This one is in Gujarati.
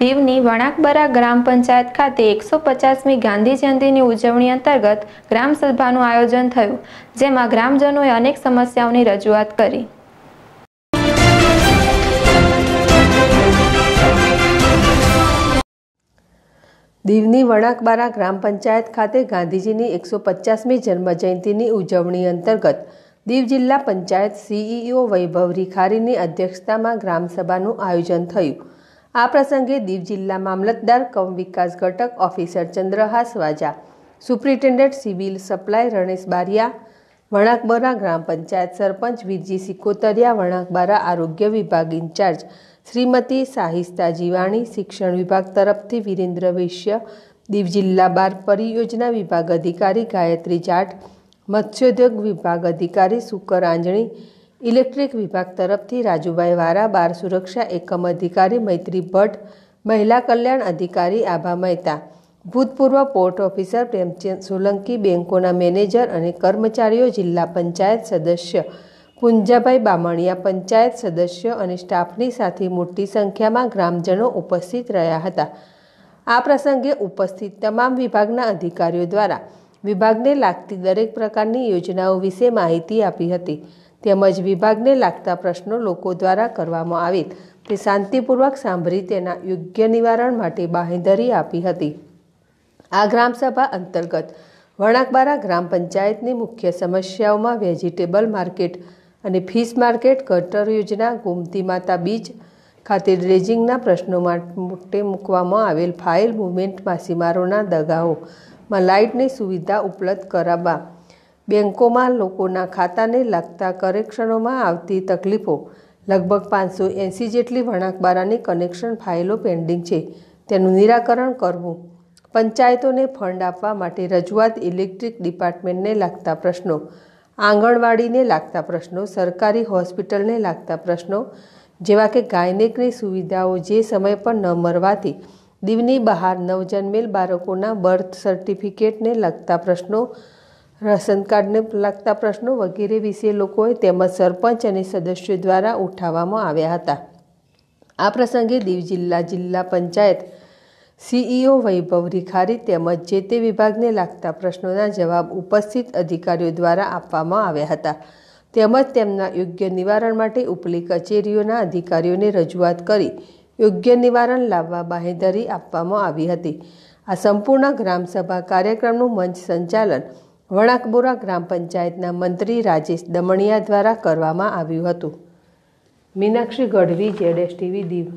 દીવની વણાકબરા ગ્રામ પંચાયત ખાતે એકસો પચાસમી ગાંધી જયંતિની ઉજવણી અંતર્ગત ગ્રામસભાનું આયોજન થયું જેમાં ગ્રામજનોએ અનેક સમસ્યાઓની રજૂઆત કરી દીવની વણાકબારા ગ્રામ પંચાયત ખાતે ગાંધીજીની એકસો પચાસમી જન્મજયંતિની ઉજવણી અંતર્ગત દીવ જિલ્લા પંચાયત સીઈઓ વૈભવ રિખારીની અધ્યક્ષતામાં ગ્રામસભાનું આયોજન થયું આ પ્રસંગે દીવ જિલ્લા મામલતદાર કમ વિકાસ ઘટક officer Chandrahas Vaja superintendent civil supply Ranesh Bariya Vanakbara gram panchayat sarpanch Virjisinh Kotariya Vanakbara આરોગ્ય વિભાગ ઇન્ચાર્જ શ્રીમતી સાહિસ્તા જીવાણી શિક્ષણ વિભાગ તરફથી વિરેન્દ્ર વૈશ્ય દીવ જિલ્લા બાર પરિયોજના વિભાગ અધિકારી ગાયત્રી જાટ મત્સ્યોદ્યોગ વિભાગ અધિકારી સુકર આંજણી ઇલેક્ટ્રિક વિભાગ તરફથી રાજુભાઈ વારા બાર સુરક્ષા એકમ અધિકારી મૈત્રી ભટ્ટ મહિલા કલ્યાણ અધિકારી આભા મહેતા ભૂતપૂર્વ પોર્ટ ઓફિસર પ્રેમચંદ સોલંકી બેન્કોના મેનેજર અને કર્મચારીઓ જિલ્લા પંચાયત સદસ્ય પુંજાભાઈ બામણિયા પંચાયત સદસ્યો અને સ્ટાફની સાથે મોટી સંખ્યામાં ગ્રામજનો ઉપસ્થિત રહ્યા હતા આ પ્રસંગે ઉપસ્થિત તમામ વિભાગના અધિકારીઓ દ્વારા વિભાગને લાગતી દરેક પ્રકારની યોજનાઓ વિશે માહિતી આપી હતી તેમજ વિભાગને લાગતા પ્રશ્નો લોકો દ્વારા કરવામાં આવે તે શાંતિપૂર્વક સાંભળી તેના યોગ્ય નિવારણ માટે બાંહેધરી આપી હતી આ ગ્રામસભા અંતર્ગત વણાકબારા ગ્રામ પંચાયતની મુખ્ય સમસ્યાઓમાં વેજીટેબલ માર્કેટ અને ફિશ માર્કેટ ગટર યોજના ગોમતી માતા બીચ ખાતે ડ્રેજિંગના પ્રશ્નો માટે મૂકવામાં આવેલ ફાઇલ મુવમેન્ટ માછીમારોના દગાઓ માં લાઇટની સુવિધા ઉપલબ્ધ કરાવવા બેંકોમાં લોકોના ખાતાને લાગતા કરેક્શનોમાં આવતી તકલીફો લગભગ પાંચસો એંસી જેટલી વણાકબારાની કનેક્શન ફાઇલો પેન્ડિંગ છે તેનું નિરાકરણ કરવું પંચાયતોને ફંડ આપવા માટે રજૂઆત ઇલેક્ટ્રિક ડિપાર્ટમેન્ટને લાગતા પ્રશ્નો આંગણવાડીને લાગતા પ્રશ્નો સરકારી હોસ્પિટલને લાગતા પ્રશ્નો જેવા કે ગાયનેકની સુવિધાઓ જે સમય પર ન મળવાથી દીવની બહાર નવજન્મેલ બાળકોના બર્થ સર્ટિફિકેટને લગતા પ્રશ્નો રાશન કાર્ડને લગતા પ્રશ્નો વગેરે વિશે લોકોએ તેમજ સરપંચ અને સદસ્યો દ્વારા ઉઠાવવામાં આવ્યા હતા આ પ્રસંગે દીવ જિલ્લા જિલ્લા પંચાયત સીઈઓ વૈભવ રીખારી તેમજ જે તે વિભાગને લાગતા પ્રશ્નોના જવાબ ઉપસ્થિત અધિકારીઓ દ્વારા આપવામાં આવ્યા હતા તેમજ તેમના યોગ્ય નિવારણ માટે ઉપલી કચેરીઓના અધિકારીઓને રજૂઆત કરી યોગ્ય નિવારણ લાવવા બાંહેધરી આપવામાં આવી હતી આ સંપૂર્ણ ગ્રામસભા કાર્યક્રમનું મંચ સંચાલન વણાકબોરા ગ્રામ પંચાયતના મંત્રી રાજેશ દમણિયા દ્વારા કરવામાં આવ્યું હતું મીનાક્ષી ગઢવી જેડ ટીવી દીવ